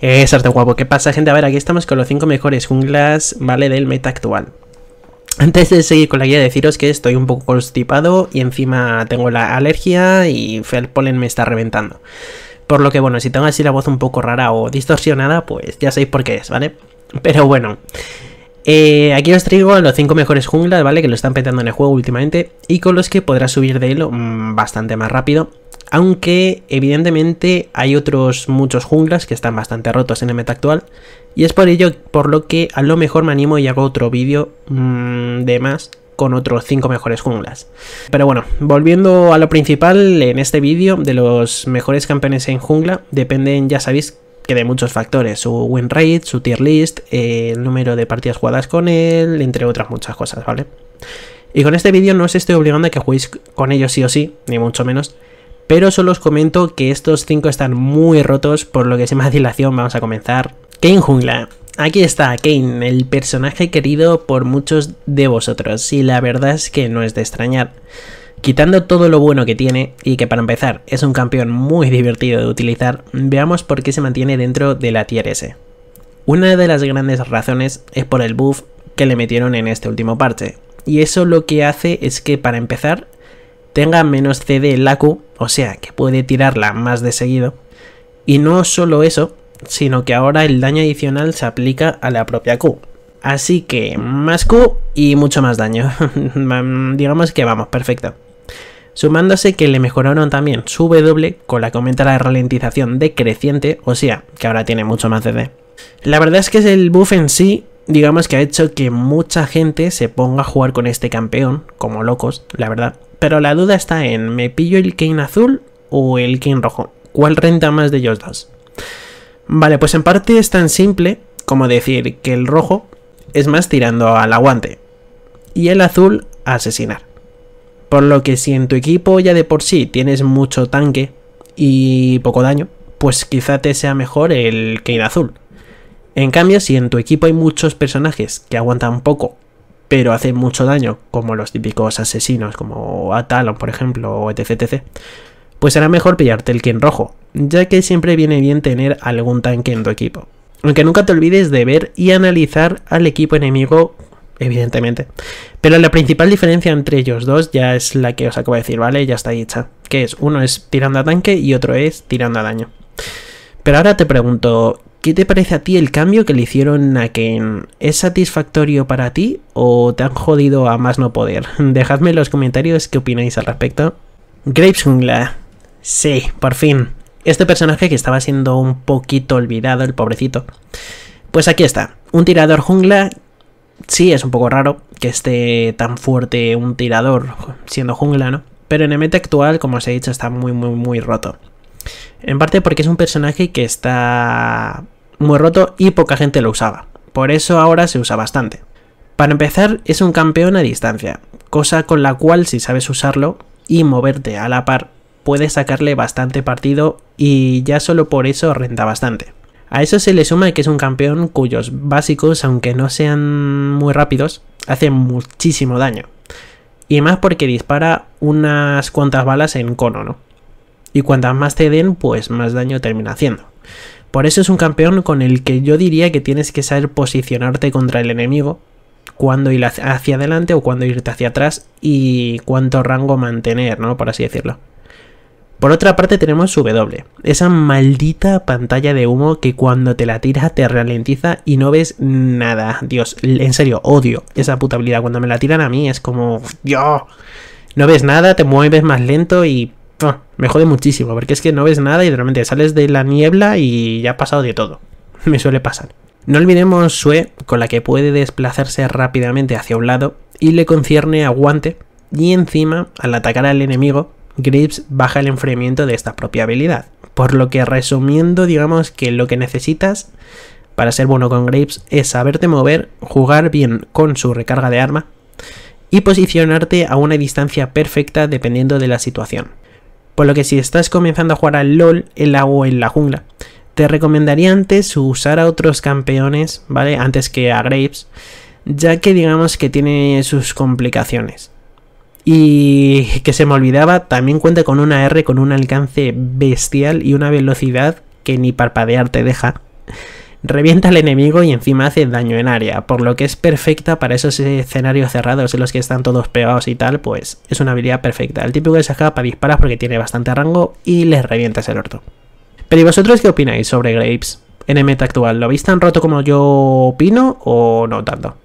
es Exacto, guapo. ¿Qué pasa, gente? A ver, aquí estamos con los 5 mejores junglas, ¿vale? Del meta actual. Antes de seguir con la guía, deciros que estoy un poco constipado y encima tengo la alergia y el polen me está reventando. Por lo que, bueno, si tengo así la voz un poco rara o distorsionada, pues ya sabéis por qué es, ¿vale? Pero bueno, eh, aquí os traigo los 5 mejores junglas, ¿vale? Que lo están petando en el juego últimamente y con los que podrás subir de hilo mm, bastante más rápido aunque evidentemente hay otros muchos junglas que están bastante rotos en el meta actual. Y es por ello por lo que a lo mejor me animo y hago otro vídeo mm, de más con otros 5 mejores junglas. Pero bueno, volviendo a lo principal en este vídeo de los mejores campeones en jungla, dependen, ya sabéis, que de muchos factores, su win rate, su tier list, eh, el número de partidas jugadas con él, entre otras muchas cosas, ¿vale? Y con este vídeo no os estoy obligando a que juguéis con ellos sí o sí, ni mucho menos, pero solo os comento que estos 5 están muy rotos, por lo que sin más dilación vamos a comenzar. Kane Jungla. Aquí está Kane, el personaje querido por muchos de vosotros, y la verdad es que no es de extrañar. Quitando todo lo bueno que tiene, y que para empezar es un campeón muy divertido de utilizar, veamos por qué se mantiene dentro de la tier S. Una de las grandes razones es por el buff que le metieron en este último parche, y eso lo que hace es que para empezar tenga menos CD el Q o sea que puede tirarla más de seguido. Y no solo eso, sino que ahora el daño adicional se aplica a la propia Q. Así que más Q y mucho más daño. Digamos que vamos, perfecto. Sumándose que le mejoraron también su W con la comenta de ralentización decreciente, o sea, que ahora tiene mucho más DD. La verdad es que el buff en sí digamos que ha hecho que mucha gente se ponga a jugar con este campeón, como locos, la verdad. Pero la duda está en, ¿me pillo el Kane azul o el Kane rojo? ¿Cuál renta más de ellos dos? Vale, pues en parte es tan simple como decir que el rojo es más tirando al aguante y el azul a asesinar. Por lo que si en tu equipo ya de por sí tienes mucho tanque y poco daño, pues quizá te sea mejor el Kane azul. En cambio, si en tu equipo hay muchos personajes que aguantan poco pero hace mucho daño, como los típicos asesinos, como Atalon, por ejemplo, o etc, pues será mejor pillarte el quien rojo, ya que siempre viene bien tener algún tanque en tu equipo. Aunque nunca te olvides de ver y analizar al equipo enemigo, evidentemente. Pero la principal diferencia entre ellos dos ya es la que os acabo de decir, ¿vale? Ya está dicha. Que es, uno es tirando a tanque y otro es tirando a daño. Pero ahora te pregunto, ¿Qué te parece a ti el cambio que le hicieron a Ken? ¿Es satisfactorio para ti o te han jodido a más no poder? Dejadme en los comentarios qué opináis al respecto. Graves Jungla. Sí, por fin. Este personaje que estaba siendo un poquito olvidado, el pobrecito. Pues aquí está, un tirador jungla. Sí, es un poco raro que esté tan fuerte un tirador siendo jungla, ¿no? Pero en el meta actual, como os he dicho, está muy, muy, muy roto. En parte porque es un personaje que está muy roto y poca gente lo usaba. Por eso ahora se usa bastante. Para empezar, es un campeón a distancia, cosa con la cual si sabes usarlo y moverte a la par, puedes sacarle bastante partido y ya solo por eso renta bastante. A eso se le suma que es un campeón cuyos básicos, aunque no sean muy rápidos, hacen muchísimo daño. Y más porque dispara unas cuantas balas en cono, ¿no? Y cuantas más te den, pues más daño termina haciendo. Por eso es un campeón con el que yo diría que tienes que saber posicionarte contra el enemigo, cuándo ir hacia adelante o cuándo irte hacia atrás y cuánto rango mantener, ¿no? Por así decirlo. Por otra parte tenemos W, esa maldita pantalla de humo que cuando te la tira te ralentiza y no ves nada. Dios, en serio, odio esa puta habilidad. Cuando me la tiran a mí es como... Dios, no ves nada, te mueves más lento y Ah, me jode muchísimo, porque es que no ves nada y realmente sales de la niebla y ya ha pasado de todo. Me suele pasar. No olvidemos Sue, con la que puede desplazarse rápidamente hacia un lado y le concierne aguante, y encima, al atacar al enemigo, Grips baja el enfriamiento de esta propia habilidad. Por lo que resumiendo, digamos que lo que necesitas para ser bueno con Grips es saberte mover, jugar bien con su recarga de arma y posicionarte a una distancia perfecta dependiendo de la situación. Por lo que si estás comenzando a jugar al LOL el la en la jungla, te recomendaría antes usar a otros campeones, ¿vale? Antes que a Graves, ya que digamos que tiene sus complicaciones. Y que se me olvidaba, también cuenta con una R con un alcance bestial y una velocidad que ni parpadear te deja revienta al enemigo y encima hace daño en área, por lo que es perfecta para esos escenarios cerrados en los que están todos pegados y tal, pues es una habilidad perfecta. El típico que esa para disparas porque tiene bastante rango y les revientas el orto. Pero ¿y vosotros qué opináis sobre Graves en el meta actual? ¿Lo veis tan roto como yo opino o no tanto?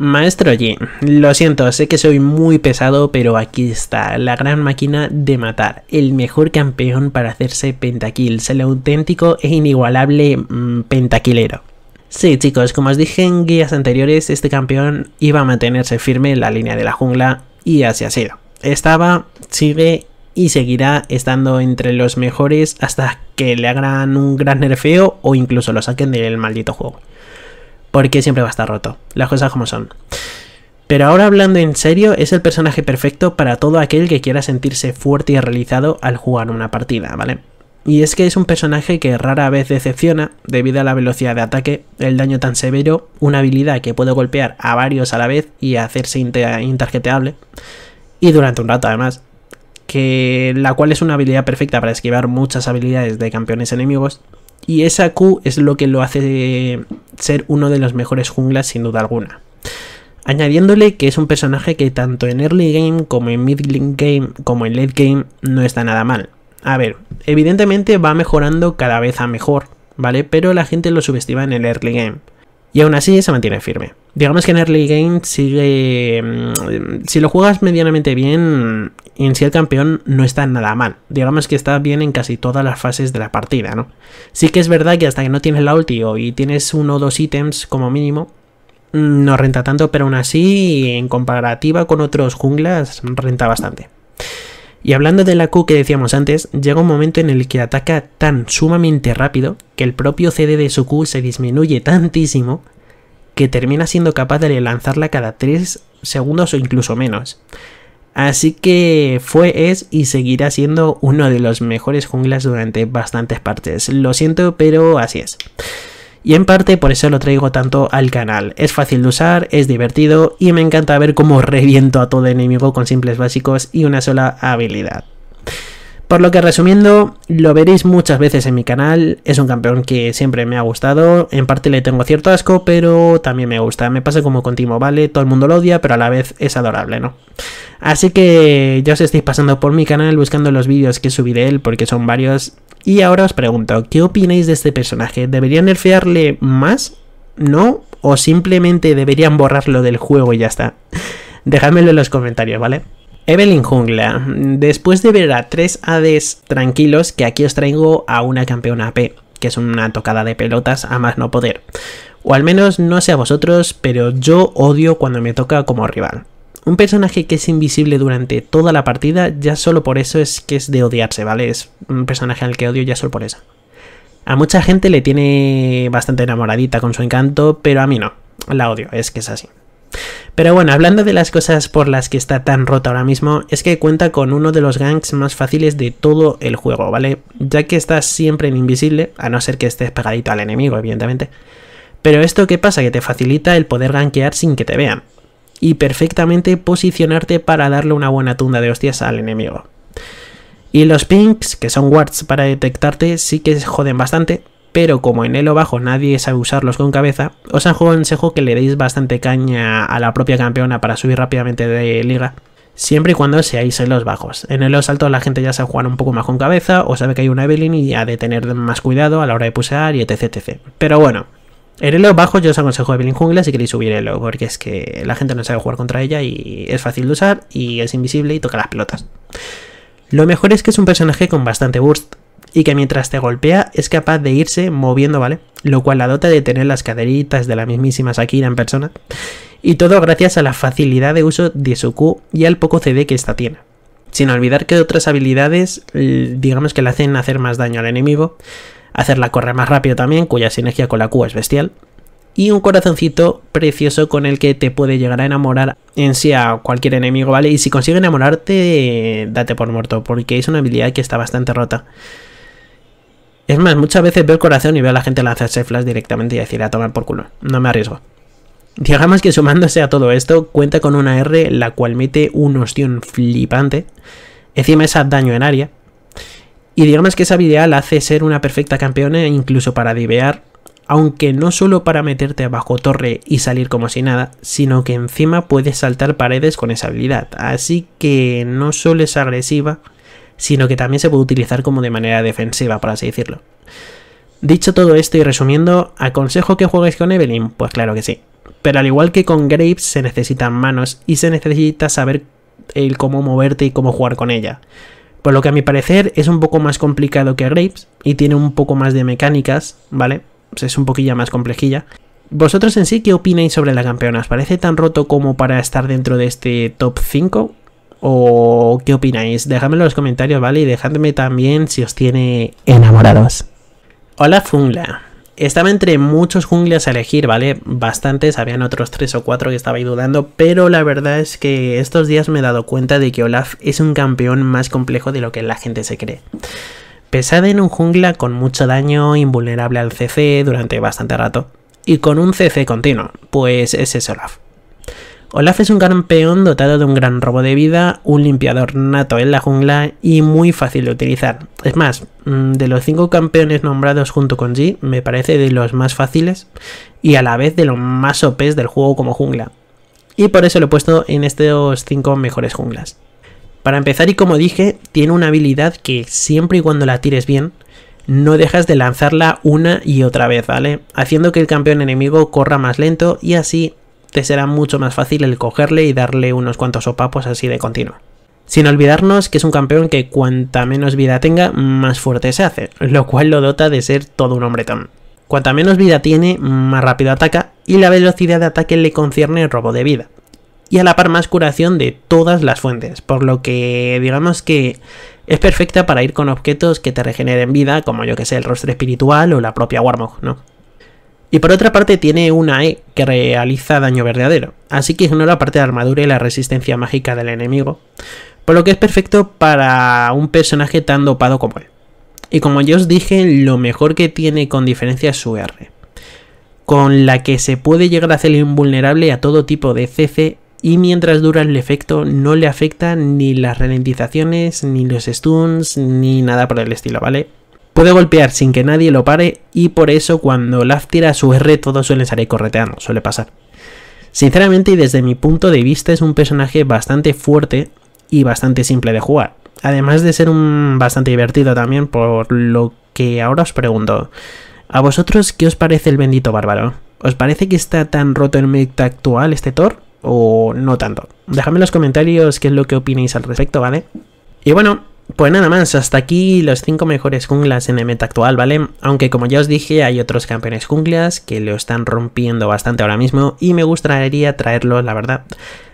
Maestro y lo siento, sé que soy muy pesado, pero aquí está, la gran máquina de matar, el mejor campeón para hacerse pentakills, el auténtico e inigualable mm, pentaquilero. Sí chicos, como os dije en guías anteriores, este campeón iba a mantenerse firme en la línea de la jungla y así ha sido. Estaba, sigue y seguirá estando entre los mejores hasta que le hagan un gran nerfeo o incluso lo saquen del maldito juego porque siempre va a estar roto, las cosas como son. Pero ahora hablando en serio, es el personaje perfecto para todo aquel que quiera sentirse fuerte y realizado al jugar una partida, ¿vale? Y es que es un personaje que rara vez decepciona debido a la velocidad de ataque, el daño tan severo, una habilidad que puede golpear a varios a la vez y hacerse intargeteable, y durante un rato además, que la cual es una habilidad perfecta para esquivar muchas habilidades de campeones enemigos, y esa Q es lo que lo hace ser uno de los mejores junglas sin duda alguna. Añadiéndole que es un personaje que tanto en early game como en mid game como en late game no está nada mal. A ver, evidentemente va mejorando cada vez a mejor, ¿vale? Pero la gente lo subestima en el early game. Y aún así se mantiene firme. Digamos que en early game sigue... Mm, si lo juegas medianamente bien, en sí el campeón no está nada mal. Digamos que está bien en casi todas las fases de la partida, ¿no? Sí que es verdad que hasta que no tienes la ulti y tienes uno o dos ítems como mínimo, no renta tanto, pero aún así, en comparativa con otros junglas, renta bastante. Y hablando de la Q que decíamos antes, llega un momento en el que ataca tan sumamente rápido que el propio CD de su Q se disminuye tantísimo que termina siendo capaz de lanzarla cada 3 segundos o incluso menos. Así que fue, es y seguirá siendo uno de los mejores junglas durante bastantes partes. Lo siento, pero así es. Y en parte por eso lo traigo tanto al canal. Es fácil de usar, es divertido y me encanta ver cómo reviento a todo enemigo con simples básicos y una sola habilidad. Por lo que resumiendo, lo veréis muchas veces en mi canal, es un campeón que siempre me ha gustado, en parte le tengo cierto asco, pero también me gusta, me pasa como continuo, ¿vale? Todo el mundo lo odia, pero a la vez es adorable, ¿no? Así que ya os estáis pasando por mi canal buscando los vídeos que subí de él porque son varios. Y ahora os pregunto, ¿qué opináis de este personaje? ¿Deberían nerfearle más? ¿No? ¿O simplemente deberían borrarlo del juego y ya está? Dejadmelo en los comentarios, ¿vale? Evelyn Jungla, después de ver a tres ADs tranquilos, que aquí os traigo a una campeona AP, que es una tocada de pelotas a más no poder. O al menos no sé a vosotros, pero yo odio cuando me toca como rival. Un personaje que es invisible durante toda la partida, ya solo por eso es que es de odiarse, ¿vale? Es un personaje al que odio ya solo por eso. A mucha gente le tiene bastante enamoradita con su encanto, pero a mí no. La odio, es que es así. Pero bueno, hablando de las cosas por las que está tan rota ahora mismo, es que cuenta con uno de los ganks más fáciles de todo el juego, ¿vale? Ya que estás siempre en invisible, a no ser que estés pegadito al enemigo, evidentemente. Pero esto qué pasa, que te facilita el poder gankear sin que te vean y perfectamente posicionarte para darle una buena tunda de hostias al enemigo. Y los pinks, que son wards para detectarte, sí que joden bastante, pero como en elo bajo nadie sabe usarlos con cabeza, os consejo que le deis bastante caña a la propia campeona para subir rápidamente de liga. Siempre y cuando seáis en los bajos. En el salto la gente ya sabe jugar un poco más con cabeza o sabe que hay una Evelyn y ha de tener más cuidado a la hora de pusear y etc, etc. Pero bueno, en elo bajo yo os aconsejo Evelyn Jungla si queréis subir elo, porque es que la gente no sabe jugar contra ella y es fácil de usar y es invisible y toca las pelotas. Lo mejor es que es un personaje con bastante burst y que mientras te golpea es capaz de irse moviendo, ¿vale? Lo cual la dota de tener las caderitas de la mismísima Sakira en persona. Y todo gracias a la facilidad de uso de su Q y al poco CD que esta tiene. Sin olvidar que otras habilidades, digamos que le hacen hacer más daño al enemigo, hacerla correr más rápido también, cuya sinergia con la Q es bestial. Y un corazoncito precioso con el que te puede llegar a enamorar en sí a cualquier enemigo, ¿vale? Y si consigue enamorarte, date por muerto, porque es una habilidad que está bastante rota. Es más, muchas veces veo el corazón y veo a la gente lanzarse flash directamente y decir a tomar por culo. No me arriesgo. Digamos que sumándose a todo esto, cuenta con una R la cual mete un ostión flipante. Encima es a daño en área, y digamos que esa habilidad la hace ser una perfecta campeona e incluso para divear, aunque no solo para meterte bajo torre y salir como si nada, sino que encima puedes saltar paredes con esa habilidad, así que no solo es agresiva, sino que también se puede utilizar como de manera defensiva, por así decirlo. Dicho todo esto y resumiendo, ¿aconsejo que juegues con Evelyn? Pues claro que sí. Pero al igual que con Graves, se necesitan manos y se necesita saber el cómo moverte y cómo jugar con ella. Por lo que a mi parecer es un poco más complicado que Graves y tiene un poco más de mecánicas, ¿vale? es un poquillo más complejilla. ¿Vosotros en sí qué opináis sobre la campeona? ¿Os parece tan roto como para estar dentro de este top 5? ¿O qué opináis? Dejadmelo en los comentarios, ¿vale? Y dejadme también si os tiene enamorados. Hola Funla. Estaba entre muchos jungles a elegir, ¿vale? Bastantes, habían otros tres o cuatro que estaba ahí dudando, pero la verdad es que estos días me he dado cuenta de que Olaf es un campeón más complejo de lo que la gente se cree. Pesada en un jungla con mucho daño, invulnerable al CC durante bastante rato, y con un CC continuo, pues ese es Olaf. Olaf es un campeón dotado de un gran robo de vida, un limpiador nato en la jungla y muy fácil de utilizar. Es más, mm, de los cinco campeones nombrados junto con G, me parece de los más fáciles y a la vez de los más OPs del juego como jungla. Y por eso lo he puesto en estos cinco mejores junglas. Para empezar y como dije, tiene una habilidad que siempre y cuando la tires bien, no dejas de lanzarla una y otra vez, ¿vale? Haciendo que el campeón enemigo corra más lento y así te será mucho más fácil el cogerle y darle unos cuantos sopapos así de continuo. Sin olvidarnos que es un campeón que cuanta menos vida tenga, más fuerte se hace, lo cual lo dota de ser todo un hombretón. Cuanta menos vida tiene, más rápido ataca, y la velocidad de ataque le concierne el robo de vida. Y a la par más curación de todas las fuentes, por lo que digamos que es perfecta para ir con objetos que te regeneren vida, como yo que sé, el rostro espiritual o la propia Warmog, ¿no? Y por otra parte tiene una E que realiza daño verdadero, así que ignora la parte de armadura y la resistencia mágica del enemigo, por lo que es perfecto para un personaje tan dopado como él. Y como ya os dije, lo mejor que tiene con diferencia es su R, con la que se puede llegar a hacer invulnerable a todo tipo de CC y mientras dura el efecto no le afecta ni las ralentizaciones, ni los stuns, ni nada por el estilo, ¿vale? Puede golpear sin que nadie lo pare y por eso cuando Laz tira su R todos suelen salir correteando, suele pasar. Sinceramente y desde mi punto de vista es un personaje bastante fuerte y bastante simple de jugar. Además de ser un bastante divertido también por lo que ahora os pregunto. ¿A vosotros qué os parece el bendito bárbaro? ¿Os parece que está tan roto el meta actual este Thor? ¿O no tanto? Dejadme en los comentarios qué es lo que opináis al respecto, ¿vale? Y bueno, pues nada más, hasta aquí los 5 mejores junglas en el meta actual, ¿vale? Aunque como ya os dije, hay otros campeones junglas que lo están rompiendo bastante ahora mismo y me gustaría traerlo la verdad.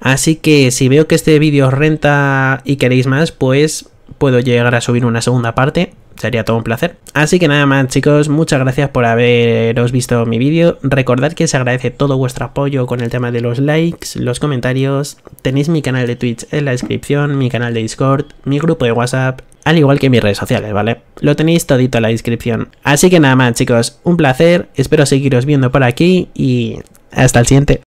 Así que si veo que este vídeo os renta y queréis más, pues puedo llegar a subir una segunda parte sería todo un placer. Así que nada más chicos, muchas gracias por haberos visto mi vídeo. Recordad que se agradece todo vuestro apoyo con el tema de los likes, los comentarios. Tenéis mi canal de Twitch en la descripción, mi canal de Discord, mi grupo de WhatsApp, al igual que mis redes sociales, ¿vale? Lo tenéis todito en la descripción. Así que nada más chicos, un placer, espero seguiros viendo por aquí y hasta el siguiente.